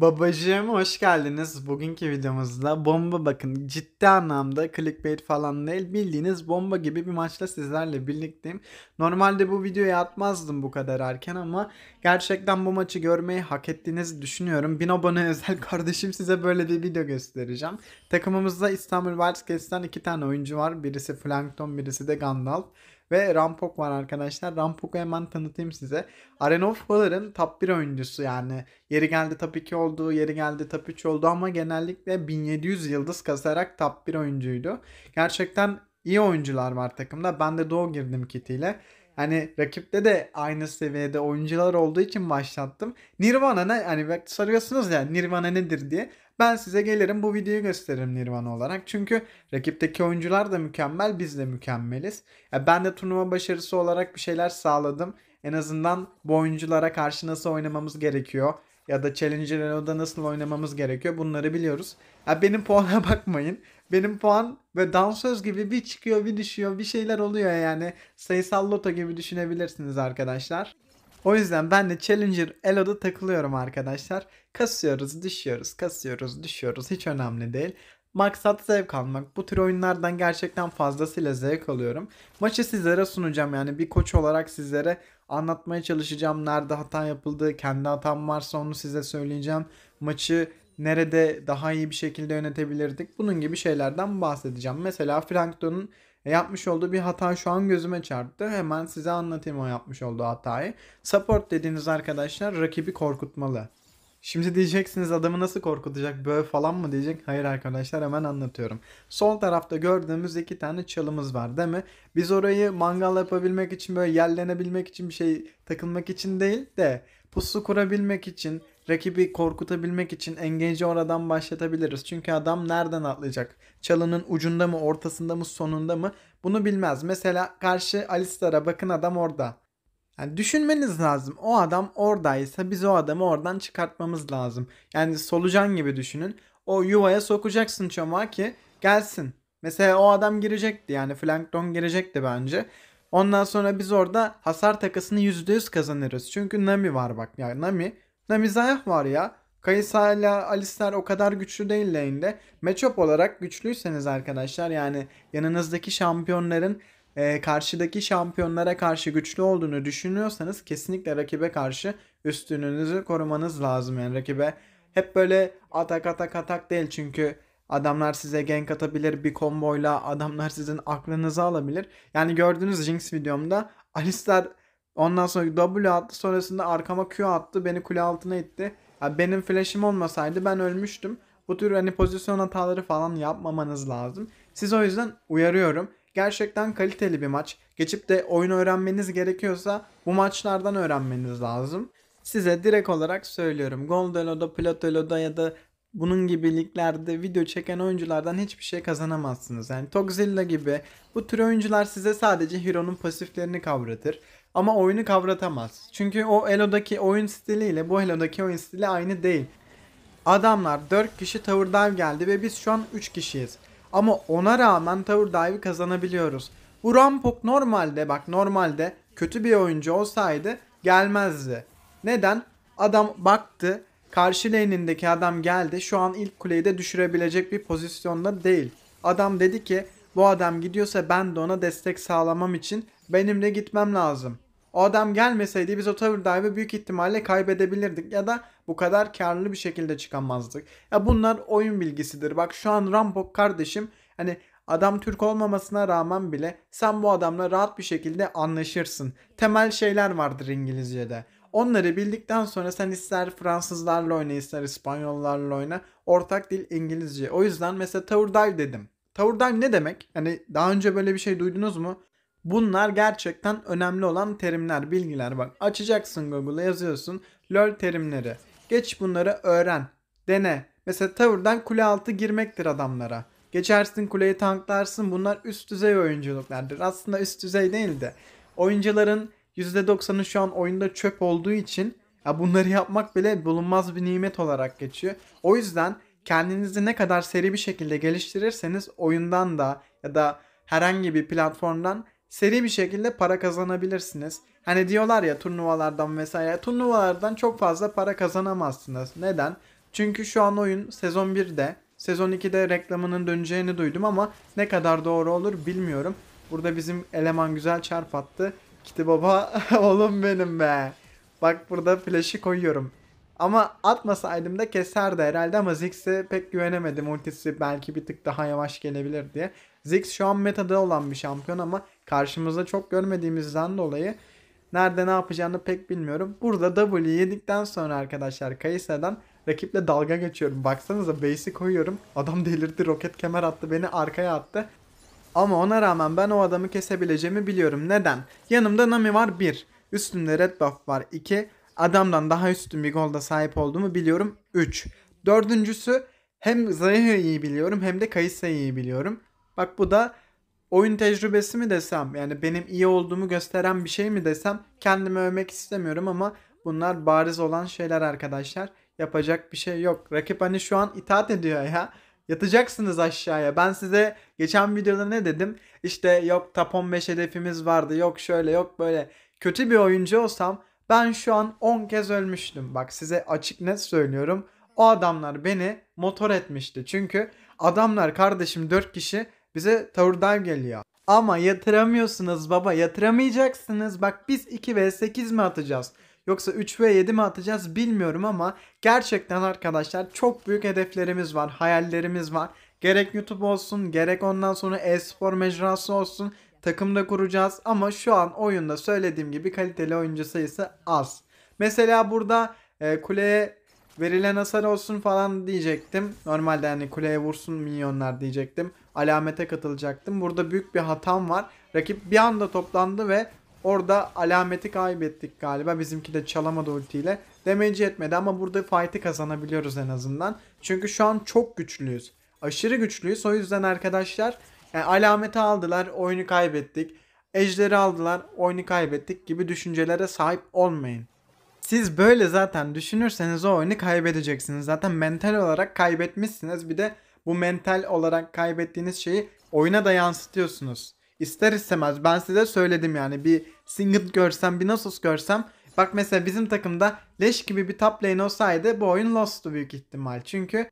Babacığım hoş geldiniz. Bugünkü videomuzda bomba bakın ciddi anlamda clickbait falan değil bildiğiniz bomba gibi bir maçla sizlerle birlikteyim. Normalde bu videoyu atmazdım bu kadar erken ama gerçekten bu maçı görmeyi hak ettiğinizi düşünüyorum. Bin abone özel kardeşim size böyle bir video göstereceğim. Takımımızda İstanbul Wildcats'ten iki tane oyuncu var. Birisi Plankton birisi de Gandalf ve Rampok var arkadaşlar. Rampok'u hemen tanıtayım size. Arena of Valor'ın top 1 oyuncusu yani. Yeri geldi top 2 oldu, yeri geldi top 3 oldu ama genellikle 1700 yıldız kasarak top 1 oyuncuydu. Gerçekten iyi oyuncular var takımda. Ben de Doğu girdim kitiyle hani rakipte de aynı seviyede oyuncular olduğu için başlattım. Nirvana ne? Hani soruyorsunuz ya Nirvana nedir diye. Ben size gelirim bu videoyu gösteririm Nirvana olarak. Çünkü rakipteki oyuncular da mükemmel biz de mükemmeliz. Ya ben de turnuva başarısı olarak bir şeyler sağladım. En azından bu oyunculara karşı nasıl oynamamız gerekiyor ya da Challenger Elo'da nasıl oynamamız gerekiyor bunları biliyoruz. Ya benim puana bakmayın benim puan ve dansöz gibi bir çıkıyor bir düşüyor bir şeyler oluyor yani. Sayısal loto gibi düşünebilirsiniz arkadaşlar. O yüzden ben de Challenger Elo'da takılıyorum arkadaşlar. Kasıyoruz, düşüyoruz, kasıyoruz, düşüyoruz. Hiç önemli değil. Maksat zevk almak. Bu tür oyunlardan gerçekten fazlasıyla zevk alıyorum. Maçı sizlere sunacağım yani bir koç olarak sizlere anlatmaya çalışacağım. Nerede hata yapıldı, kendi hatam varsa onu size söyleyeceğim. Maçı nerede daha iyi bir şekilde yönetebilirdik? Bunun gibi şeylerden bahsedeceğim. Mesela Frank e, yapmış olduğu bir hata şu an gözüme çarptı. Hemen size anlatayım o yapmış olduğu hatayı. Support dediğiniz arkadaşlar rakibi korkutmalı. Şimdi diyeceksiniz adamı nasıl korkutacak böyle falan mı diyecek. Hayır arkadaşlar hemen anlatıyorum. Sol tarafta gördüğümüz iki tane çalımız var değil mi? Biz orayı mangal yapabilmek için böyle yerlenebilmek için bir şey takılmak için değil de pusu kurabilmek için Rakibi korkutabilmek için engage'i oradan başlatabiliriz. Çünkü adam nereden atlayacak? Çalının ucunda mı, ortasında mı, sonunda mı? Bunu bilmez. Mesela karşı Alistar'a bakın adam orada. Yani düşünmeniz lazım. O adam oradaysa biz o adamı oradan çıkartmamız lazım. Yani solucan gibi düşünün. O yuvaya sokacaksın çomağı ki gelsin. Mesela o adam girecekti yani Plankton girecekti bence. Ondan sonra biz orada hasar takasını %100 kazanırız. Çünkü Nami var bak. Yani Nami ne mizah var ya. Kayısa ile Alistar o kadar güçlü değil lane'de. Matchup olarak güçlüyseniz arkadaşlar yani yanınızdaki şampiyonların e, karşıdaki şampiyonlara karşı güçlü olduğunu düşünüyorsanız kesinlikle rakibe karşı üstünlüğünüzü korumanız lazım. Yani rakibe hep böyle atak atak atak değil çünkü adamlar size gank atabilir bir komboyla adamlar sizin aklınızı alabilir. Yani gördüğünüz Jinx videomda Alistar Ondan sonra W attı sonrasında arkama Q attı beni kule altına itti. Yani benim flash'im olmasaydı ben ölmüştüm. Bu tür hani pozisyon hataları falan yapmamanız lazım. Siz o yüzden uyarıyorum. Gerçekten kaliteli bir maç. Geçip de oyun öğrenmeniz gerekiyorsa bu maçlardan öğrenmeniz lazım. Size direkt olarak söylüyorum. Goldelo'da, Platelo'da ya da bunun gibi liglerde video çeken oyunculardan hiçbir şey kazanamazsınız. Yani Togzilla gibi bu tür oyuncular size sadece Hero'nun pasiflerini kavratır. Ama oyunu kavratamaz. Çünkü o Elo'daki oyun stiliyle bu Elo'daki oyun stili aynı değil. Adamlar 4 kişi tower dive geldi ve biz şu an 3 kişiyiz. Ama ona rağmen tower dive'ı kazanabiliyoruz. Bu Rampok normalde bak normalde kötü bir oyuncu olsaydı gelmezdi. Neden? Adam baktı karşı lane'indeki adam geldi şu an ilk kuleyi de düşürebilecek bir pozisyonda değil. Adam dedi ki bu adam gidiyorsa ben de ona destek sağlamam için benimle gitmem lazım. O adam gelmeseydi biz o tavır dive'ı büyük ihtimalle kaybedebilirdik ya da bu kadar karlı bir şekilde çıkamazdık. Ya bunlar oyun bilgisidir. Bak şu an Rampok kardeşim hani adam Türk olmamasına rağmen bile sen bu adamla rahat bir şekilde anlaşırsın. Temel şeyler vardır İngilizce'de. Onları bildikten sonra sen ister Fransızlarla oyna ister İspanyollarla oyna. Ortak dil İngilizce. O yüzden mesela tavır dive dedim. Tower ne demek? Yani daha önce böyle bir şey duydunuz mu? Bunlar gerçekten önemli olan terimler, bilgiler. Bak açacaksın Google'a yazıyorsun LOL terimleri. Geç bunları öğren, dene. Mesela tavırdan kule altı girmektir adamlara. Geçersin kuleyi tanklarsın bunlar üst düzey oyunculuklardır. Aslında üst düzey değil de oyuncuların %90'ı şu an oyunda çöp olduğu için ya bunları yapmak bile bulunmaz bir nimet olarak geçiyor. O yüzden Kendinizi ne kadar seri bir şekilde geliştirirseniz oyundan da ya da herhangi bir platformdan seri bir şekilde para kazanabilirsiniz. Hani diyorlar ya turnuvalardan vesaire. Turnuvalardan çok fazla para kazanamazsınız. Neden? Çünkü şu an oyun sezon 1'de, sezon 2'de reklamının döneceğini duydum ama ne kadar doğru olur bilmiyorum. Burada bizim eleman güzel çarp attı. Kiti baba oğlum benim be. Bak burada flash'i koyuyorum. Ama atmasaydım da keserdi herhalde ama Ziggs'e pek güvenemedim. Ultisi belki bir tık daha yavaş gelebilir diye. Ziggs şu an metada olan bir şampiyon ama karşımızda çok görmediğimizden dolayı nerede ne yapacağını pek bilmiyorum. Burada W yedikten sonra arkadaşlar Kayısa'dan rakiple dalga geçiyorum. Baksanıza base'i koyuyorum. Adam delirdi roket kemer attı beni arkaya attı. Ama ona rağmen ben o adamı kesebileceğimi biliyorum. Neden? Yanımda Nami var 1. Üstümde red buff var 2 adamdan daha üstün bir golda sahip olduğumu biliyorum 3. Dördüncüsü hem Zahiya'yı biliyorum hem de Kayısa'yı biliyorum. Bak bu da oyun tecrübesi mi desem yani benim iyi olduğumu gösteren bir şey mi desem kendimi övmek istemiyorum ama bunlar bariz olan şeyler arkadaşlar. Yapacak bir şey yok. Rakip hani şu an itaat ediyor ya. Yatacaksınız aşağıya. Ben size geçen videoda ne dedim? İşte yok top 15 hedefimiz vardı. Yok şöyle yok böyle. Kötü bir oyuncu olsam ben şu an 10 kez ölmüştüm. Bak size açık net söylüyorum. O adamlar beni motor etmişti. Çünkü adamlar kardeşim 4 kişi bize tavırdan geliyor. Ama yatıramıyorsunuz baba yatıramayacaksınız. Bak biz 2 ve 8 mi atacağız? Yoksa 3 ve 7 mi atacağız bilmiyorum ama gerçekten arkadaşlar çok büyük hedeflerimiz var, hayallerimiz var. Gerek YouTube olsun, gerek ondan sonra e-spor mecrası olsun takımda kuracağız ama şu an oyunda söylediğim gibi kaliteli oyuncu sayısı az. Mesela burada e, kuleye verilen hasar olsun falan diyecektim. Normalde hani kuleye vursun minyonlar diyecektim. Alamete katılacaktım. Burada büyük bir hatam var. Rakip bir anda toplandı ve orada alameti kaybettik galiba. Bizimki de çalamadı ultiyle. Damage etmedi ama burada fight'i kazanabiliyoruz en azından. Çünkü şu an çok güçlüyüz. Aşırı güçlüyüz. O yüzden arkadaşlar yani alameti aldılar, oyunu kaybettik. Ejderi aldılar, oyunu kaybettik gibi düşüncelere sahip olmayın. Siz böyle zaten düşünürseniz o oyunu kaybedeceksiniz. Zaten mental olarak kaybetmişsiniz. Bir de bu mental olarak kaybettiğiniz şeyi oyuna da yansıtıyorsunuz. İster istemez ben size söyledim yani bir Singlet görsem bir Nasus görsem Bak mesela bizim takımda leş gibi bir top lane olsaydı bu oyun lost'tu büyük ihtimal. Çünkü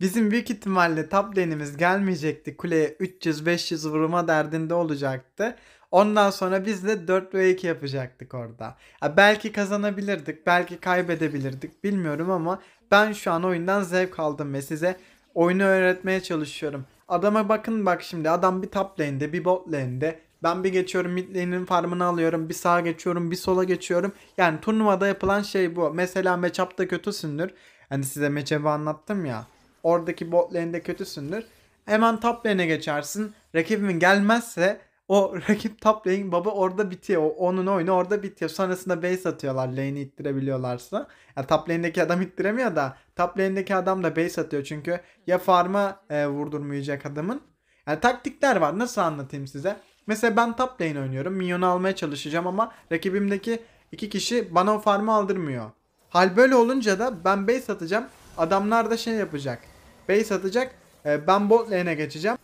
Bizim büyük ihtimalle top denimiz gelmeyecekti. Kuleye 300-500 vurma derdinde olacaktı. Ondan sonra biz de 4 ve 2 yapacaktık orada. Ya belki kazanabilirdik, belki kaybedebilirdik bilmiyorum ama ben şu an oyundan zevk aldım ve size oyunu öğretmeye çalışıyorum. Adama bakın bak şimdi adam bir top lane'de bir bot lane'de ben bir geçiyorum mid lane'in farmını alıyorum. Bir sağa geçiyorum bir sola geçiyorum. Yani turnuvada yapılan şey bu. Mesela matchup'ta kötüsündür. Hani size matchup'ı anlattım ya. Oradaki bot lane'de kötüsündür. Hemen top lane'e geçersin. Rakibimin gelmezse o rakip top lane baba orada bitiyor. O, onun oyunu orada bitiyor. Sonrasında base atıyorlar lane'i ittirebiliyorlarsa. Yani top lane'deki adam ittiremiyor da top lane'deki adam da base atıyor. Çünkü ya farm'a e, vurdurmayacak adamın. Yani taktikler var. Nasıl anlatayım size? Mesela ben top lane oynuyorum. Minyonu almaya çalışacağım ama rakibimdeki iki kişi bana o farmı aldırmıyor. Hal böyle olunca da ben base atacağım. Adamlar da şey yapacak base atacak. Ee, ben bot lane'e geçeceğim.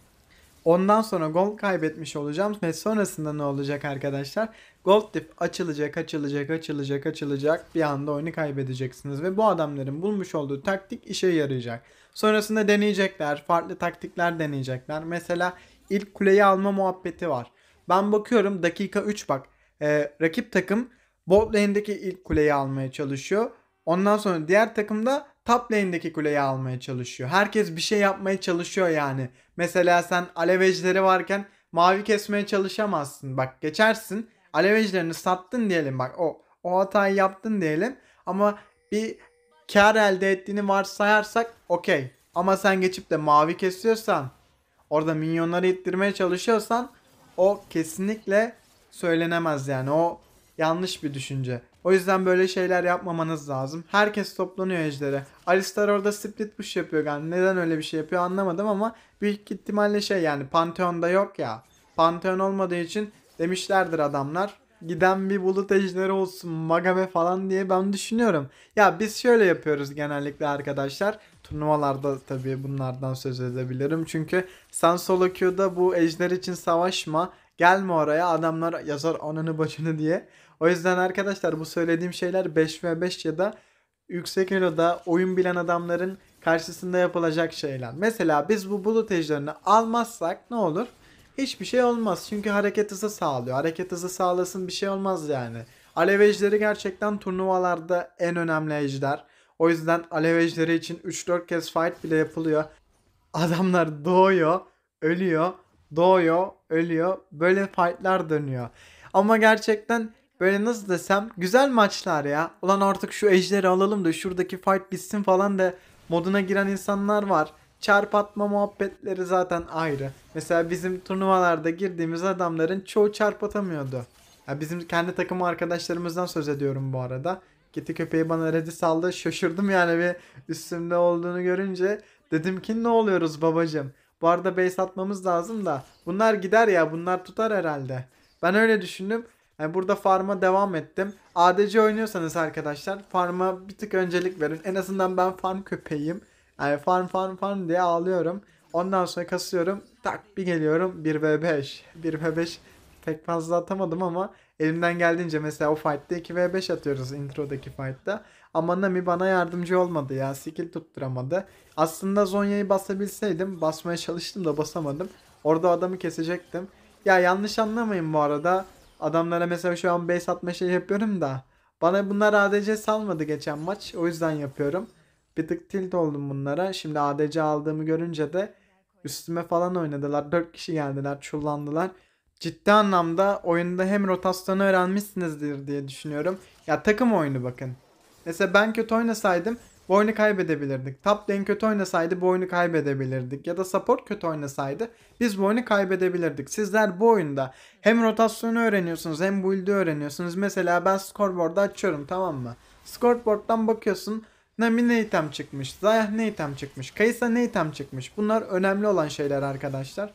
Ondan sonra gold kaybetmiş olacağım ve sonrasında ne olacak arkadaşlar? Gold dip açılacak, açılacak, açılacak, açılacak. Bir anda oyunu kaybedeceksiniz ve bu adamların bulmuş olduğu taktik işe yarayacak. Sonrasında deneyecekler, farklı taktikler deneyecekler. Mesela ilk kuleyi alma muhabbeti var. Ben bakıyorum dakika 3 bak. Ee, rakip takım bot lane'deki ilk kuleyi almaya çalışıyor. Ondan sonra diğer takım da top lane'deki kuleyi almaya çalışıyor. Herkes bir şey yapmaya çalışıyor yani. Mesela sen alevecileri varken mavi kesmeye çalışamazsın. Bak geçersin alevecilerini sattın diyelim bak o, o hatayı yaptın diyelim. Ama bir kar elde ettiğini varsayarsak okey. Ama sen geçip de mavi kesiyorsan orada minyonları ittirmeye çalışıyorsan o kesinlikle söylenemez yani o yanlış bir düşünce. O yüzden böyle şeyler yapmamanız lazım. Herkes toplanıyor ejdere. Alistar orada split push yapıyor yani neden öyle bir şey yapıyor anlamadım ama büyük ihtimalle şey yani Pantheon'da yok ya. Pantheon olmadığı için demişlerdir adamlar. Giden bir bulut ejderi olsun Magabe falan diye ben düşünüyorum. Ya biz şöyle yapıyoruz genellikle arkadaşlar. Turnuvalarda tabii bunlardan söz edebilirim. Çünkü sen solo queue'da bu ejder için savaşma. Gelme oraya adamlar yazar ananı bacını diye. O yüzden arkadaşlar bu söylediğim şeyler 5 ve 5 ya da yüksek eloda oyun bilen adamların karşısında yapılacak şeyler. Mesela biz bu bulut ejderini almazsak ne olur? Hiçbir şey olmaz. Çünkü hareket hızı sağlıyor. Hareket hızı sağlasın bir şey olmaz yani. Alev ejderi gerçekten turnuvalarda en önemli ejder. O yüzden alev ejderi için 3-4 kez fight bile yapılıyor. Adamlar doğuyor, ölüyor, doğuyor, ölüyor. Böyle fightlar dönüyor. Ama gerçekten Böyle nasıl desem güzel maçlar ya. Ulan artık şu ejderi alalım da şuradaki fight bitsin falan da moduna giren insanlar var. Çarpatma muhabbetleri zaten ayrı. Mesela bizim turnuvalarda girdiğimiz adamların çoğu çarpatamıyordu. Ya bizim kendi takım arkadaşlarımızdan söz ediyorum bu arada. Gitti köpeği bana redi saldı. Şaşırdım yani bir üstümde olduğunu görünce. Dedim ki ne oluyoruz babacım. Bu arada base atmamız lazım da. Bunlar gider ya bunlar tutar herhalde. Ben öyle düşündüm. Yani burada farma devam ettim. ADC oynuyorsanız arkadaşlar farma bir tık öncelik verin. En azından ben farm köpeğim. Yani farm farm farm diye ağlıyorum. Ondan sonra kasıyorum. Tak bir geliyorum 1v5. 1v5 pek fazla atamadım ama elimden geldiğince mesela o fight'te 2v5 atıyoruz introdaki fight'ta. Ama Nami bana yardımcı olmadı ya. Skill tutturamadı. Aslında Zonya'yı basabilseydim basmaya çalıştım da basamadım. Orada adamı kesecektim. Ya yanlış anlamayın bu arada. Adamlara mesela şu an base atma şey yapıyorum da. Bana bunlar ADC salmadı geçen maç. O yüzden yapıyorum. Bir tık tilt oldum bunlara. Şimdi ADC aldığımı görünce de üstüme falan oynadılar. 4 kişi geldiler, çullandılar. Ciddi anlamda oyunda hem rotasyonu öğrenmişsinizdir diye düşünüyorum. Ya takım oyunu bakın. Mesela ben kötü oynasaydım bu oyunu kaybedebilirdik. Top lane kötü oynasaydı bu oyunu kaybedebilirdik. Ya da support kötü oynasaydı biz bu oyunu kaybedebilirdik. Sizler bu oyunda hem rotasyonu öğreniyorsunuz hem build'i öğreniyorsunuz. Mesela ben scoreboard'u açıyorum tamam mı? Scoreboard'dan bakıyorsun. Nami ne item çıkmış? Zayah ne item çıkmış? Kaysa ne item çıkmış? Bunlar önemli olan şeyler arkadaşlar.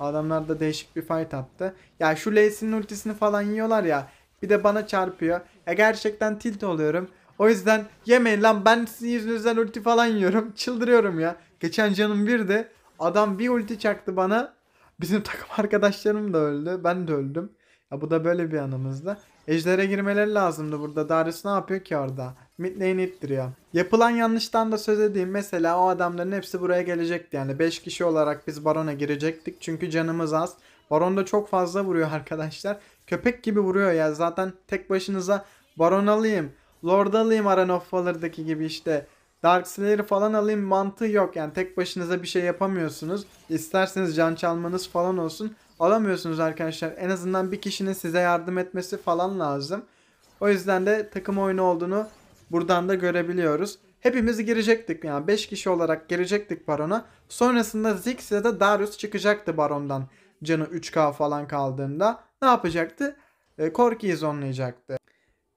Adamlar da değişik bir fight attı. Ya şu Leys'in ultisini falan yiyorlar ya. Bir de bana çarpıyor. E gerçekten tilt oluyorum. O yüzden yemeyin lan ben sizin yüzünüzden ulti falan yiyorum. Çıldırıyorum ya. Geçen canım bir de adam bir ulti çaktı bana. Bizim takım arkadaşlarım da öldü. Ben de öldüm. Ya bu da böyle bir anımızda. Ejder'e girmeleri lazımdı burada. Darius ne yapıyor ki orada? Midlane ittiriyor. Yapılan yanlıştan da söz edeyim. Mesela o adamların hepsi buraya gelecekti. Yani 5 kişi olarak biz Baron'a girecektik. Çünkü canımız az. Baron da çok fazla vuruyor arkadaşlar. Köpek gibi vuruyor ya. Zaten tek başınıza Baron alayım Lord alayım Aran of gibi işte. Dark Slayer'ı falan alayım mantığı yok. Yani tek başınıza bir şey yapamıyorsunuz. İsterseniz can çalmanız falan olsun. Alamıyorsunuz arkadaşlar. En azından bir kişinin size yardım etmesi falan lazım. O yüzden de takım oyunu olduğunu buradan da görebiliyoruz. Hepimiz girecektik yani 5 kişi olarak girecektik barona. Sonrasında Ziggs ya da Darius çıkacaktı barondan. Canı 3k falan kaldığında ne yapacaktı? E, Corki'yi zonlayacaktı.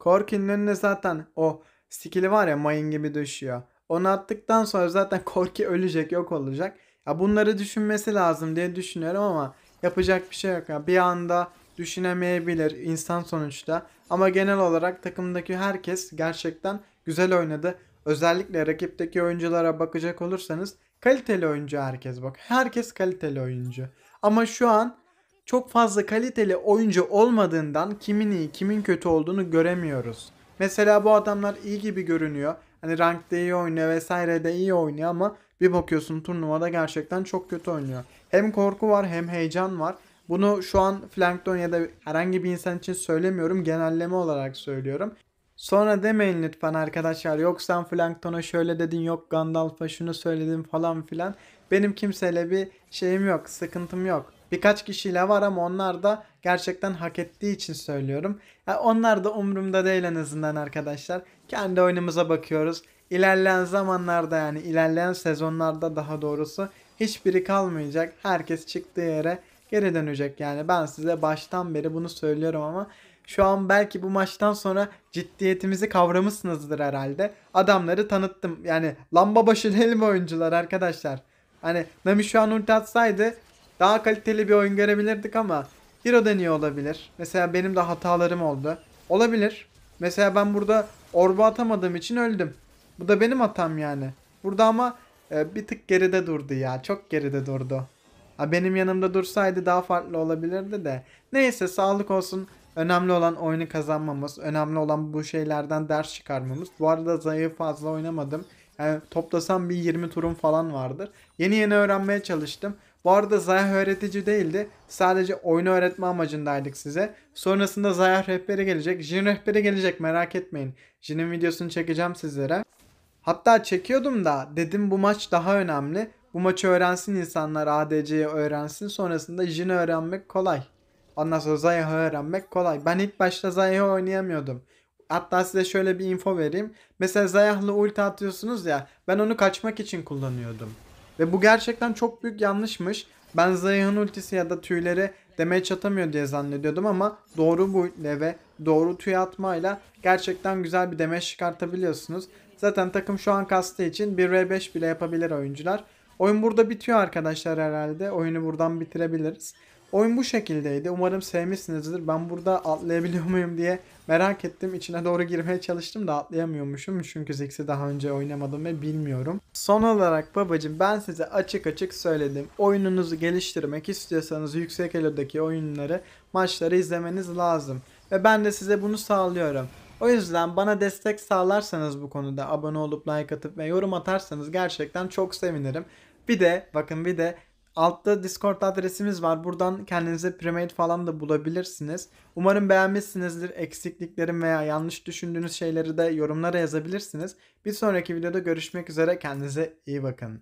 Korki'nin önüne zaten o skill'i var ya mayın gibi düşüyor. Onu attıktan sonra zaten Korki ölecek yok olacak. Ya bunları düşünmesi lazım diye düşünüyorum ama yapacak bir şey yok. Ya bir anda düşünemeyebilir insan sonuçta. Ama genel olarak takımdaki herkes gerçekten güzel oynadı. Özellikle rakipteki oyunculara bakacak olursanız kaliteli oyuncu herkes bak. Herkes kaliteli oyuncu. Ama şu an çok fazla kaliteli oyuncu olmadığından kimin iyi kimin kötü olduğunu göremiyoruz. Mesela bu adamlar iyi gibi görünüyor. Hani rankta iyi oynuyor vesaire de iyi oynuyor ama bir bakıyorsun turnuvada gerçekten çok kötü oynuyor. Hem korku var hem heyecan var. Bunu şu an Flankton ya da herhangi bir insan için söylemiyorum. Genelleme olarak söylüyorum. Sonra demeyin lütfen arkadaşlar yok sen Flankton'a şöyle dedin yok Gandalf'a şunu söyledin falan filan. Benim kimseyle bir şeyim yok sıkıntım yok. Birkaç kişiyle var ama onlar da gerçekten hak ettiği için söylüyorum. Yani onlar da umurumda değil en azından arkadaşlar. Kendi oyunumuza bakıyoruz. İlerleyen zamanlarda yani ilerleyen sezonlarda daha doğrusu hiçbiri kalmayacak. Herkes çıktığı yere geri dönecek yani. Ben size baştan beri bunu söylüyorum ama şu an belki bu maçtan sonra ciddiyetimizi kavramışsınızdır herhalde. Adamları tanıttım. Yani lamba başı değil mi oyuncular arkadaşlar? Hani Nami şu an ulti atsaydı daha kaliteli bir oyun görebilirdik ama Hero deniyor olabilir. Mesela benim de hatalarım oldu. Olabilir. Mesela ben burada orba atamadığım için öldüm. Bu da benim hatam yani. Burada ama e, bir tık geride durdu ya. Çok geride durdu. Ha, benim yanımda dursaydı daha farklı olabilirdi de. Neyse sağlık olsun. Önemli olan oyunu kazanmamız. Önemli olan bu şeylerden ders çıkarmamız. Bu arada zayıf fazla oynamadım. Yani toplasam bir 20 turum falan vardır. Yeni yeni öğrenmeye çalıştım. Bu arada Zayah öğretici değildi. Sadece oyunu öğretme amacındaydık size. Sonrasında Zayah rehberi gelecek. Jin rehberi gelecek merak etmeyin. Jin'in videosunu çekeceğim sizlere. Hatta çekiyordum da dedim bu maç daha önemli. Bu maçı öğrensin insanlar ADC'yi öğrensin. Sonrasında Jin'i öğrenmek kolay. Ondan sonra Zayah'ı öğrenmek kolay. Ben ilk başta Zayah'ı oynayamıyordum. Hatta size şöyle bir info vereyim. Mesela Zayah'la ulti atıyorsunuz ya ben onu kaçmak için kullanıyordum. Ve bu gerçekten çok büyük yanlışmış. Ben Zayıh'ın ultisi ya da tüyleri demeye çatamıyor diye zannediyordum ama doğru bu ve doğru tüy atmayla gerçekten güzel bir demeç çıkartabiliyorsunuz. Zaten takım şu an kastı için 1v5 bile yapabilir oyuncular. Oyun burada bitiyor arkadaşlar herhalde. Oyunu buradan bitirebiliriz. Oyun bu şekildeydi. Umarım sevmişsinizdir. Ben burada atlayabiliyor muyum diye Merak ettim içine doğru girmeye çalıştım da atlayamıyormuşum. Çünkü Zix'i daha önce oynamadım ve bilmiyorum. Son olarak babacım ben size açık açık söyledim. Oyununuzu geliştirmek istiyorsanız yüksek elodaki oyunları maçları izlemeniz lazım. Ve ben de size bunu sağlıyorum. O yüzden bana destek sağlarsanız bu konuda abone olup like atıp ve yorum atarsanız gerçekten çok sevinirim. Bir de bakın bir de Altta Discord adresimiz var. Buradan kendinize premade falan da bulabilirsiniz. Umarım beğenmişsinizdir. Eksikliklerim veya yanlış düşündüğünüz şeyleri de yorumlara yazabilirsiniz. Bir sonraki videoda görüşmek üzere. Kendinize iyi bakın.